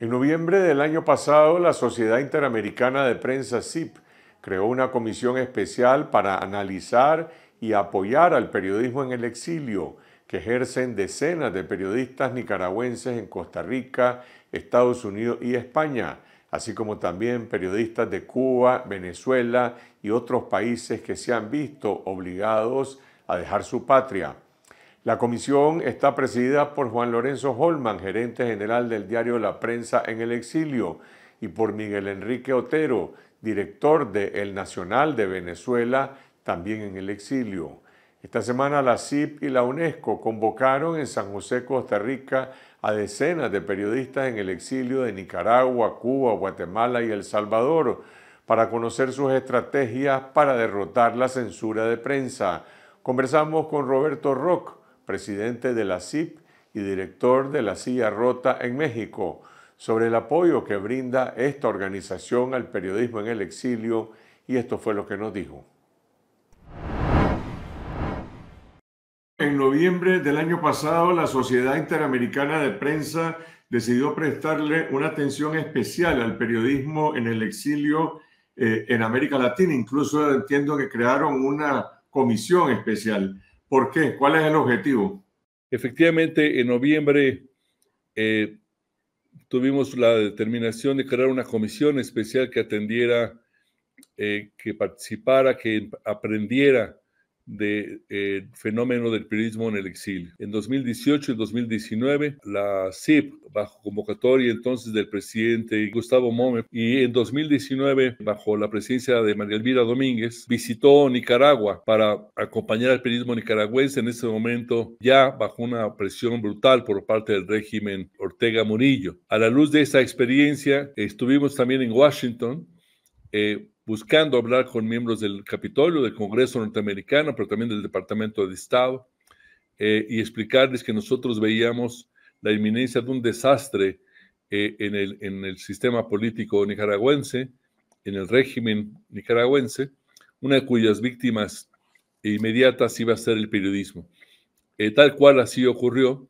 En noviembre del año pasado, la Sociedad Interamericana de Prensa SIP creó una comisión especial para analizar y apoyar al periodismo en el exilio, que ejercen decenas de periodistas nicaragüenses en Costa Rica, Estados Unidos y España, así como también periodistas de Cuba, Venezuela y otros países que se han visto obligados a dejar su patria. La comisión está presidida por Juan Lorenzo Holman, gerente general del diario La Prensa en el Exilio, y por Miguel Enrique Otero, director de El Nacional de Venezuela, también en el exilio. Esta semana la CIP y la UNESCO convocaron en San José, Costa Rica, a decenas de periodistas en el exilio de Nicaragua, Cuba, Guatemala y El Salvador para conocer sus estrategias para derrotar la censura de prensa. Conversamos con Roberto Rock, presidente de la CIP y director de la Silla Rota en México, sobre el apoyo que brinda esta organización al periodismo en el exilio y esto fue lo que nos dijo. En noviembre del año pasado, la Sociedad Interamericana de Prensa decidió prestarle una atención especial al periodismo en el exilio eh, en América Latina. Incluso entiendo que crearon una comisión especial. ¿Por qué? ¿Cuál es el objetivo? Efectivamente, en noviembre eh, tuvimos la determinación de crear una comisión especial que atendiera, eh, que participara, que aprendiera del de, eh, fenómeno del periodismo en el exilio. En 2018 y 2019, la CIP, bajo convocatoria entonces del presidente Gustavo Mómez, y en 2019, bajo la presidencia de María Elvira Domínguez, visitó Nicaragua para acompañar al periodismo nicaragüense en ese momento ya bajo una presión brutal por parte del régimen Ortega Murillo. A la luz de esa experiencia, estuvimos también en Washington. Eh, buscando hablar con miembros del Capitolio, del Congreso norteamericano, pero también del Departamento de Estado, eh, y explicarles que nosotros veíamos la inminencia de un desastre eh, en, el, en el sistema político nicaragüense, en el régimen nicaragüense, una de cuyas víctimas inmediatas iba a ser el periodismo. Eh, tal cual así ocurrió,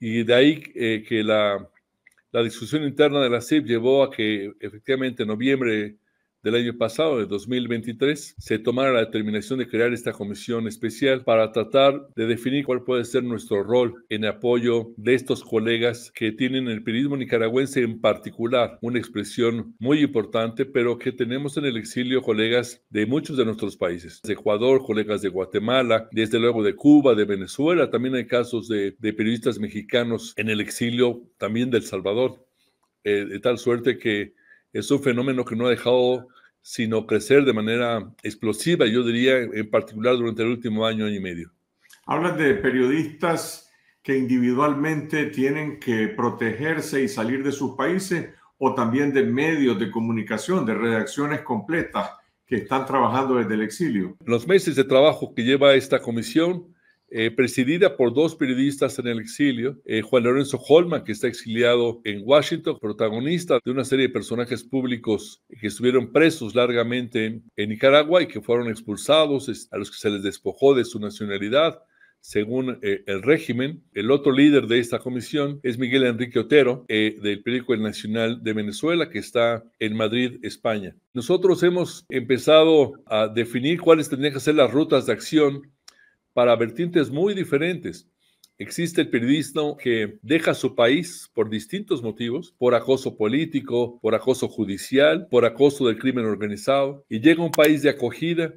y de ahí que la, la, discusión interna de la CIP llevó a que efectivamente en noviembre del año pasado, de 2023, se tomara la determinación de crear esta comisión especial para tratar de definir cuál puede ser nuestro rol en apoyo de estos colegas que tienen el periodismo nicaragüense en particular, una expresión muy importante, pero que tenemos en el exilio colegas de muchos de nuestros países, de Ecuador, colegas de Guatemala, desde luego de Cuba, de Venezuela, también hay casos de, periodistas mexicanos en el exilio, también del Salvador, eh, de tal suerte que es un fenómeno que no ha dejado sino crecer de manera explosiva, yo diría, en particular durante el último año, año y medio. Hablas de periodistas que individualmente tienen que protegerse y salir de sus países o también de medios de comunicación, de redacciones completas que están trabajando desde el exilio. Los meses de trabajo que lleva esta comisión eh, presidida por dos periodistas en el exilio, eh, Juan Lorenzo Holman, que está exiliado en Washington, protagonista de una serie de personajes públicos que estuvieron presos largamente en, Nicaragua y que fueron expulsados, a los que se les despojó de su nacionalidad según eh, el régimen. El otro líder de esta comisión es Miguel Enrique Otero, del periódico El Nacional de Venezuela, que está en Madrid, España. Nosotros hemos empezado a definir cuáles tendrían que ser las rutas de acción para vertientes muy diferentes. Existe el periodismo que deja su país por distintos motivos, por acoso político, por acoso judicial, por acoso del crimen organizado, y llega a un país de acogida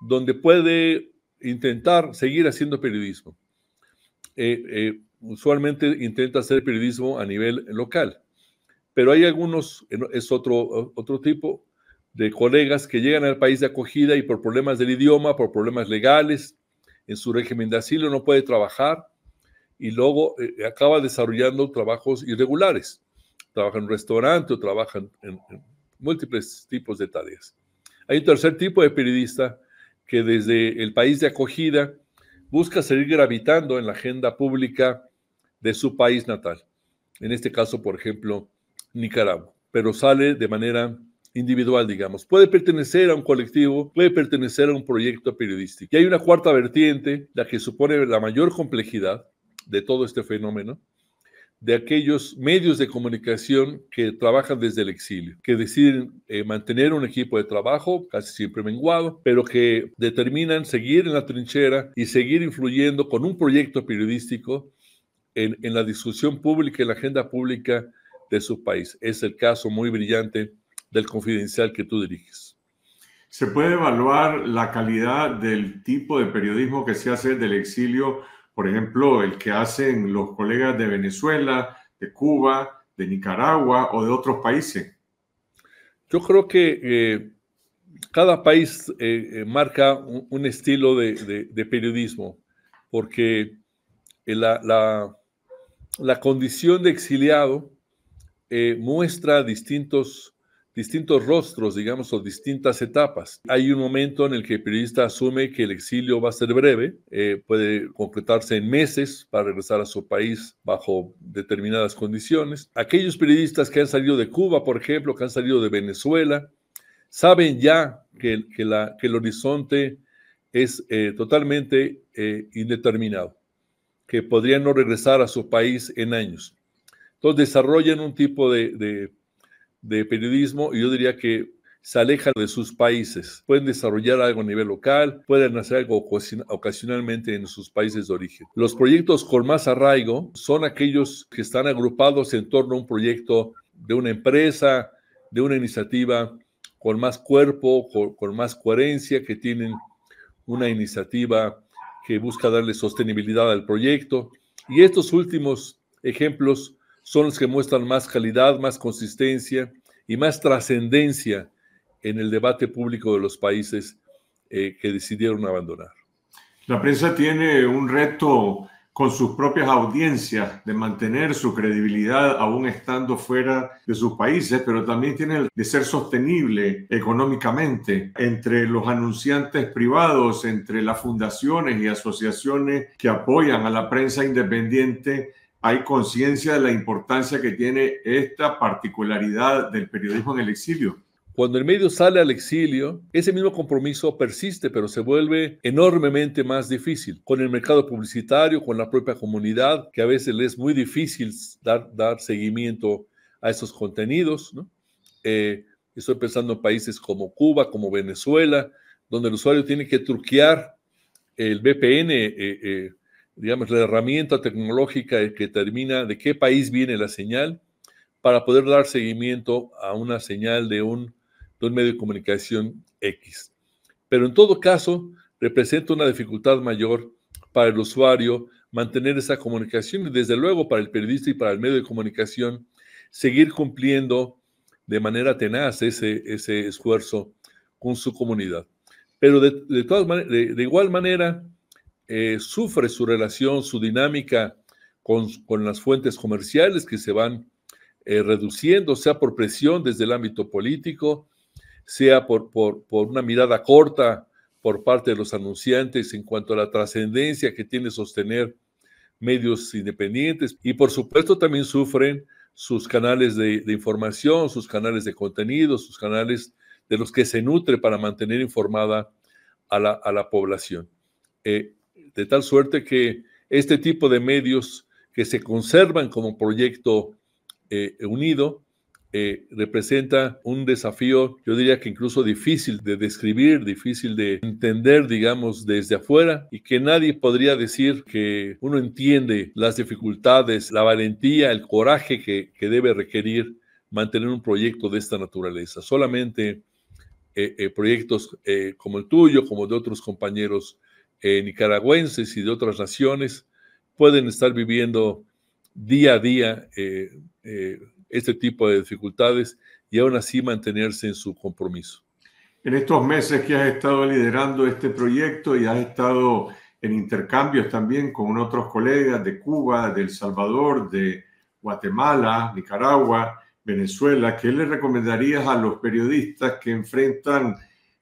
donde puede intentar seguir haciendo periodismo. Eh, eh, usualmente intenta hacer periodismo a nivel local, pero hay algunos, eh, es otro, otro tipo de colegas que llegan al país de acogida y por problemas del idioma, por problemas legales, en su régimen de asilo, no puede trabajar y luego eh, acaba desarrollando trabajos irregulares. Trabaja en un restaurante o trabaja en, en múltiples tipos de tareas. Hay un tercer tipo de periodista que desde el país de acogida busca seguir gravitando en la agenda pública de su país natal. En este caso, por ejemplo, Nicaragua, pero sale de manera individual, digamos. Puede pertenecer a un colectivo, puede pertenecer a un proyecto periodístico. Y hay una cuarta vertiente, la que supone la mayor complejidad de todo este fenómeno, de aquellos medios de comunicación que trabajan desde el exilio, que deciden eh, mantener un equipo de trabajo, casi siempre menguado, pero que determinan seguir en la trinchera y seguir influyendo con un proyecto periodístico en, en la discusión pública, en la agenda pública de su país. Es el caso muy brillante del confidencial que tú diriges. ¿Se puede evaluar la calidad del tipo de periodismo que se hace del exilio? Por ejemplo, el que hacen los colegas de Venezuela, de Cuba, de Nicaragua o de otros países. Yo creo que eh, cada país eh, eh, marca un, estilo de, periodismo, porque la, condición de exiliado muestra distintos distintos rostros, digamos, o distintas etapas. Hay un momento en el que el periodista asume que el exilio va a ser breve, eh, puede concretarse en meses para regresar a su país bajo determinadas condiciones. Aquellos periodistas que han salido de Cuba, por ejemplo, que han salido de Venezuela, saben ya que, el horizonte es eh, totalmente eh, indeterminado, que podrían no regresar a su país en años. Entonces desarrollan un tipo de de periodismo y yo diría que se alejan de sus países. Pueden desarrollar algo a nivel local, pueden hacer algo ocasionalmente en sus países de origen. Los proyectos con más arraigo son aquellos que están agrupados en torno a un proyecto de una empresa, de una iniciativa con más cuerpo, con, más coherencia, que tienen una iniciativa que busca darle sostenibilidad al proyecto. Y estos últimos ejemplos son los que muestran más calidad, más consistencia y más trascendencia en el debate público de los países eh, que decidieron abandonar. La prensa tiene un reto con sus propias audiencias de mantener su credibilidad aún estando fuera de sus países, pero también tiene el de ser sostenible económicamente entre los anunciantes privados, entre las fundaciones y asociaciones que apoyan a la prensa independiente hay conciencia de la importancia que tiene esta particularidad del periodismo en el exilio. Cuando el medio sale al exilio, ese mismo compromiso persiste, pero se vuelve enormemente más difícil con el mercado publicitario, con la propia comunidad, que a veces le es muy difícil dar, dar seguimiento a esos contenidos. Eh, estoy pensando en países como Cuba, como Venezuela, donde el usuario tiene que truquear el VPN. Eh, eh digamos, la herramienta tecnológica que termina de qué país viene la señal para poder dar seguimiento a una señal de un, medio de comunicación X. Pero en todo caso, representa una dificultad mayor para el usuario mantener esa comunicación y desde luego para el periodista y para el medio de comunicación seguir cumpliendo de manera tenaz ese, ese esfuerzo con su comunidad. Pero de, de igual manera, eh, sufre su relación, su dinámica con, las fuentes comerciales que se van eh, reduciendo, sea por presión desde el ámbito político, sea por, una mirada corta por parte de los anunciantes en cuanto a la trascendencia que tiene sostener medios independientes y por supuesto también sufren sus canales de, información, sus canales de contenido, sus canales de los que se nutre para mantener informada a la, población. Eh, de tal suerte que este tipo de medios que se conservan como proyecto eh, unido eh, representa un desafío, yo diría que incluso difícil de describir, difícil de entender, digamos, desde afuera, y que nadie podría decir que uno entiende las dificultades, la valentía, el coraje que, debe requerir mantener un proyecto de esta naturaleza. Solamente eh, proyectos como el tuyo, como de otros compañeros, eh, nicaragüenses y de otras naciones pueden estar viviendo día a día eh, eh, este tipo de dificultades y aún así mantenerse en su compromiso. En estos meses que has estado liderando este proyecto y has estado en intercambios también con otros colegas de Cuba, de El Salvador, de Guatemala, Nicaragua, Venezuela, ¿qué le recomendarías a los periodistas que enfrentan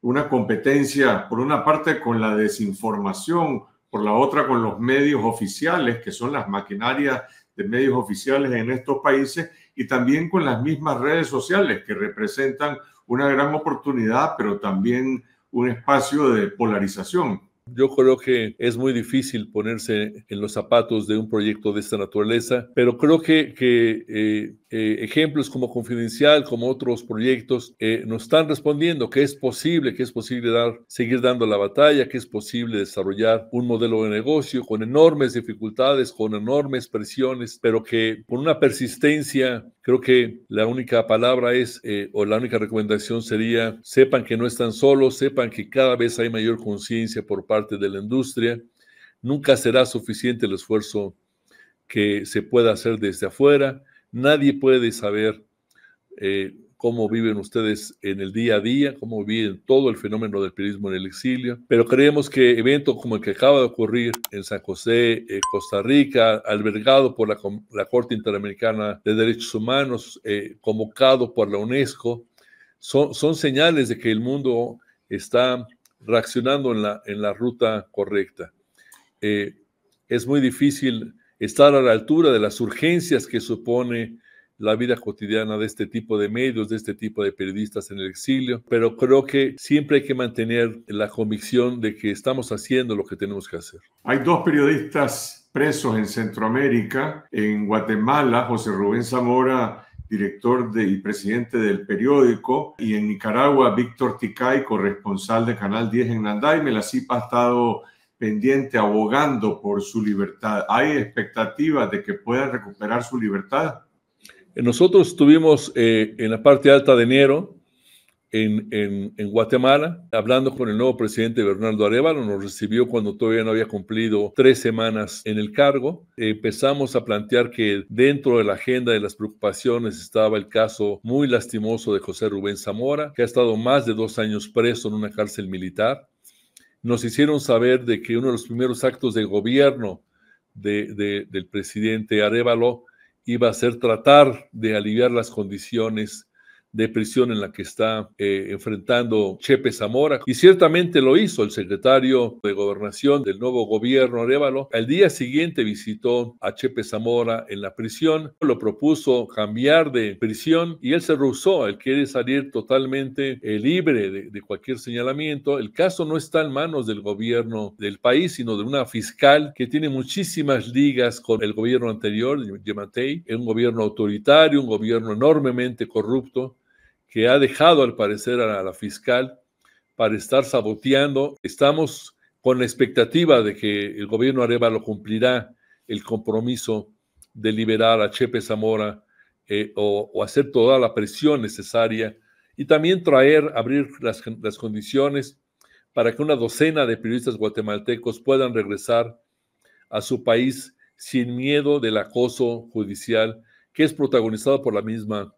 una competencia, por una parte con la desinformación, por la otra con los medios oficiales, que son las maquinarias de medios oficiales en estos países, y también con las mismas redes sociales, que representan una gran oportunidad, pero también un espacio de polarización. Yo creo que es muy difícil ponerse en los zapatos de un proyecto de esta naturaleza, pero creo que, eh, eh, ejemplos como Confidencial, como otros proyectos, eh, nos están respondiendo que es posible, que es posible dar, seguir dando la batalla, que es posible desarrollar un modelo de negocio con enormes dificultades, con enormes presiones, pero que con una persistencia, creo que la única palabra es, eh, o la única recomendación sería, sepan que no están solos, sepan que cada vez hay mayor conciencia por parte de la industria. Nunca será suficiente el esfuerzo que se pueda hacer desde afuera Nadie puede saber eh, cómo viven ustedes en el día a día, cómo viven todo el fenómeno del periodismo en el exilio, pero creemos que eventos como el que acaba de ocurrir en San José, eh, Costa Rica, albergado por la, Corte Interamericana de Derechos Humanos, eh, convocado por la UNESCO, son, señales de que el mundo está reaccionando en la, en la ruta correcta. es muy difícil estar a la altura de las urgencias que supone la vida cotidiana de este tipo de medios, de este tipo de periodistas en el exilio, pero creo que siempre hay que mantener la convicción de que estamos haciendo lo que tenemos que hacer. Hay dos periodistas presos en Centroamérica, en Guatemala, José Rubén Zamora director y presidente del periódico, y en Nicaragua, Víctor Ticay, corresponsal de Canal 10 en Nandaime. La ha estado pendiente abogando por su libertad? ¿Hay expectativas de que pueda recuperar su libertad? Eh, nosotros estuvimos eh, en la parte alta de enero en, en, Guatemala, hablando con el nuevo presidente Bernardo Arevalo, nos recibió cuando todavía no había cumplido tres semanas en el cargo. Empezamos a plantear que dentro de la agenda de las preocupaciones estaba el caso muy lastimoso de José Rubén Zamora, que ha estado más de dos años preso en una cárcel militar nos hicieron saber de que uno de los primeros actos de gobierno del presidente Arevalo iba a ser tratar de aliviar las condiciones de prisión en la que está eh, enfrentando Chepe Zamora. Y ciertamente lo hizo el secretario de gobernación del nuevo gobierno Arevalo. Al día siguiente visitó a Chepe Zamora en la prisión, lo propuso cambiar de prisión y él se rehusó. Él quiere salir totalmente eh, libre de, cualquier señalamiento. El caso no está en manos del gobierno del país, sino de una fiscal que tiene muchísimas ligas con el gobierno anterior, Yematei, un gobierno autoritario, un gobierno enormemente corrupto que ha dejado al parecer a la fiscal para estar saboteando. Estamos con la expectativa de que el gobierno Arevalo cumplirá el compromiso de liberar a Chepe Zamora eh, o, hacer toda la presión necesaria y también traer, abrir las, las condiciones para que una docena de periodistas guatemaltecos puedan regresar a su país sin miedo del acoso judicial que es protagonizado por la misma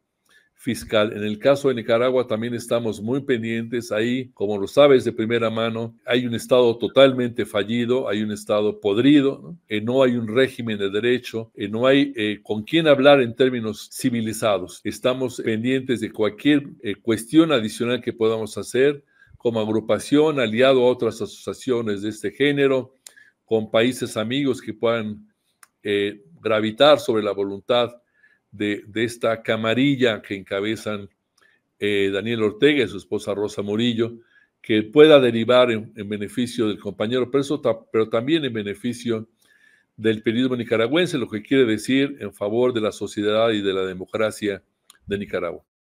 fiscal. En el caso de Nicaragua también estamos muy pendientes. Ahí, como lo sabes de primera mano, hay un Estado totalmente fallido, hay un Estado podrido, no, eh, no hay un régimen de derecho, eh, no hay eh, con quién hablar en términos civilizados. Estamos pendientes de cualquier eh, cuestión adicional que podamos hacer como agrupación, aliado a otras asociaciones de este género, con países amigos que puedan gravitar sobre la voluntad de, esta camarilla que encabezan eh, Daniel Ortega y su esposa Rosa Murillo, que pueda derivar en, beneficio del compañero preso, pero también en beneficio del periodismo nicaragüense, lo que quiere decir en favor de la sociedad y de la democracia de Nicaragua.